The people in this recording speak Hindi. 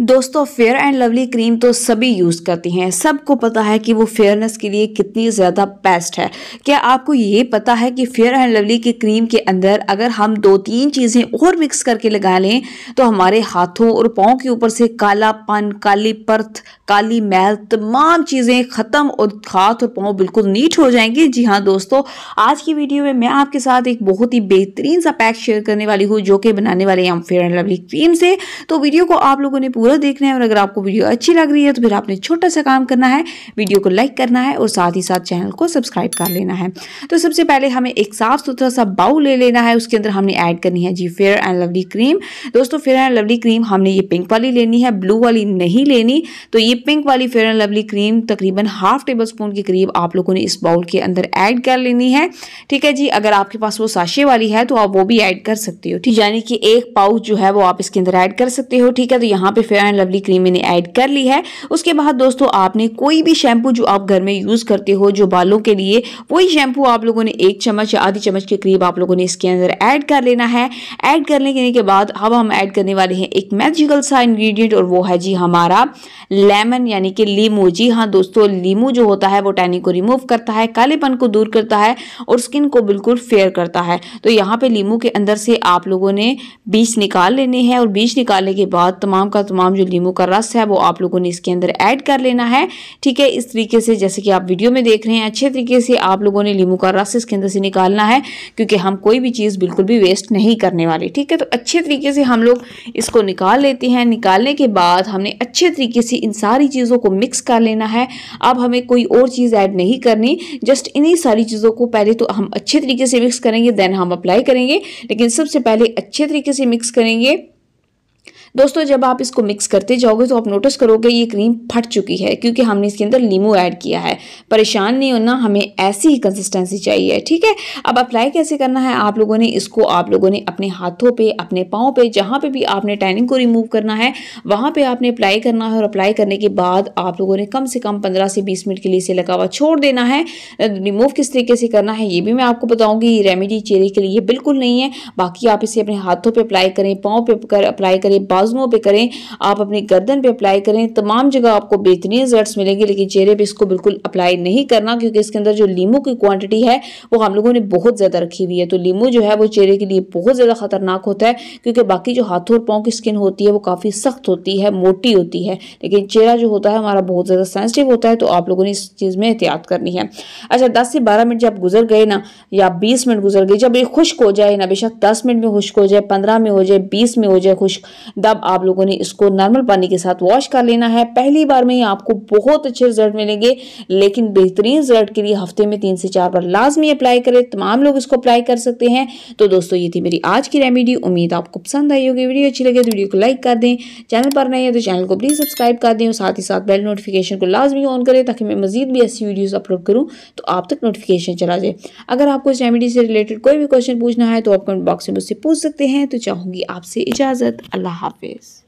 दोस्तों फेयर एंड लवली क्रीम तो सभी यूज़ करती हैं सबको पता है कि वो फेयरनेस के लिए कितनी ज़्यादा बेस्ट है क्या आपको ये पता है कि फेयर एंड लवली की क्रीम के अंदर अगर हम दो तीन चीज़ें और मिक्स करके लगा लें तो हमारे हाथों और पाँव के ऊपर से काला पन काली परत काली मैल तमाम चीज़ें ख़त्म और हाथ और पाँव बिल्कुल नीट हो जाएंगे जी हाँ दोस्तों आज की वीडियो में मैं आपके साथ एक बहुत ही बेहतरीन सा पैक शेयर करने वाली हूँ जो कि बनाने वाले हम फेयर एंड लवली क्रीम से तो वीडियो को आप लोगों ने पूरा देखना है और अगर आपको वीडियो अच्छी लग रही है तो फिर आपने छोटा सा काम करना है वीडियो को लाइक करना है और साथ ही साथ चैनल को सब्सक्राइब कर लेना है तो सबसे पहले हमें एक साफ़ सुथरा सा बाउल ले लेना है उसके अंदर हमने ऐड करनी है जी फेयर एंड लवली क्रीम दोस्तों फेयर एंड लवली क्रीम हमने ये पिंक वाली लेनी है ब्लू वाली नहीं लेनी तो ये पिंक वाली फेयर एंड लवली क्रीम तकरीबन हाफ टेबल स्पून के करीब आप लोगों ने इस बाउल के अंदर ऐड कर लेनी है ठीक है जी अगर आपके पास वो साशे वाली है तो आप वो भी ऐड कर सकते हो ठीक यानी कि एक पाउच जो है वो आप इसके अंदर ऐड कर सकते हो ठीक है तो यहाँ पे फेयर एंड लवली क्रीम मैंने ऐड कर ली है उसके बाद दोस्तों आपने कोई भी शैम्पू जो आप घर में यूज़ करते हो जो बालों के लिए वही शैम्पू आप लोगों ने एक चम्मच या आधी चम्मच के करीब आप लोगों ने इसके अंदर ऐड कर लेना है ऐड कर लेने के बाद अब हम ऐड करने वाले हैं एक मैजिकल सा इन्ग्रीडियंट और वो है जी हमारा लेमन यानी कि लीमू जी हाँ दोस्तों लीमू जो होता है वो टैनिंग को रिमूव करता है कालेपन को दूर करता है और स्किन को बिल्कुल फेयर करता है तो यहाँ पे लीमू के अंदर से आप लोगों ने बीज निकाल लेने हैं और बीज निकालने के बाद तमाम का तमाम तमाम जो लीमू का रस है वो आप लोगों ने इसके अंदर ऐड कर लेना है ठीक है इस तरीके से जैसे कि आप वीडियो में देख रहे हैं अच्छे तरीके से आप लोगों ने लीमू का रस इसके अंदर से निकालना है क्योंकि हम कोई भी चीज़ बिल्कुल भी वेस्ट नहीं करने वाले ठीक है तो अच्छे तरीके से हम लोग इसको निकाल लेते हैं निकालने के बाद हमने अच्छे तरीके से इन सारी चीज़ों को मिक्स कर लेना है अब हमें कोई और चीज़ ऐड नहीं करनी जस्ट इन्हीं सारी चीज़ों को पहले तो हम अच्छे तरीके से मिक्स करेंगे देन हम अप्लाई करेंगे लेकिन सबसे पहले अच्छे तरीके से मिक्स करेंगे दोस्तों जब आप इसको मिक्स करते जाओगे तो आप नोटिस करोगे ये क्रीम फट चुकी है क्योंकि हमने इसके अंदर लीमू ऐड किया है परेशान नहीं होना हमें ऐसी ही कंसिस्टेंसी चाहिए ठीक है अब अप्लाई कैसे करना है आप लोगों ने इसको आप लोगों ने अपने हाथों पे अपने पाँव पे जहाँ पे भी आपने टैनिंग को रिमूव करना है वहाँ पर आपने अप्लाई करना है और अप्लाई करने के बाद आप लोगों ने कम से कम पंद्रह से बीस मिनट के लिए इसे लगा हुआ छोड़ देना है रिमूव किस तरीके से करना है ये भी मैं आपको बताऊँगी ये रेमेडी चेहरे के लिए बिल्कुल नहीं है बाकी आप इसे अपने हाथों पर अप्लाई करें पाँव पर अप्लाई करें बाल बाजुओं पे करें आप अपनी गर्दन पे अप्लाई करें तमाम जगह आपको बेहतरीन रिजल्ट मिलेंगे लेकिन चेहरे पे इसको बिल्कुल अप्लाई नहीं करना क्योंकि इसके अंदर जो लीमू की क्वांटिटी है वो हम लोगों ने बहुत ज़्यादा रखी हुई है तो लीमू जो है वो चेहरे के लिए बहुत ज़्यादा खतरनाक होता है क्योंकि बाकी जो हाथों और पाओं की स्किन होती है वो काफ़ी सख्त होती है मोटी होती है लेकिन चेहरा जो होता है हमारा बहुत ज़्यादा सेंसिटिव होता है तो आप लोगों ने इस चीज़ में एहतियात करनी है अच्छा दस से बारह मिनट जब गुजर गए ना या बीस मिनट गुजर गए जब ये खुश्क हो जाए ना बेशक दस मिनट में खुश्क हो जाए पंद्रह में हो जाए बीस में हो जाए खुश्क तब आप लोगों ने इसको नॉर्मल पानी के साथ वॉश कर लेना है पहली बार में ही आपको बहुत अच्छे रिजल्ट मिलेंगे लेकिन बेहतरीन रिजल्ट के लिए हफ्ते में तीन से चार बार लाजमी अप्लाई करें तमाम लोग इसको अप्लाई कर सकते हैं तो दोस्तों ये थी मेरी आज की रेमेडी उम्मीद आपको पसंद आई होगी वीडियो अच्छी लगे तो वीडियो को लाइक कर दें चैनल पर नहीं है तो चैनल को प्लीज़ सब्सक्राइब कर दें और साथ ही साथ बेल नोटिफिकेशन को लाजमी ऑन करें ताकि मैं मजीद भी ऐसी वीडियोज़ अपलोड करूँ तो आप तक नोटिफिकेशन चला जाए अगर आपको इस रेमेडी से रिलेटेड कोई भी क्वेश्चन पूछना है तो आप कमेंट बॉक्स में मुझसे पूछ सकते हैं तो चाहूँगी आपसे इजाज़त अल्लाह हाफ fez.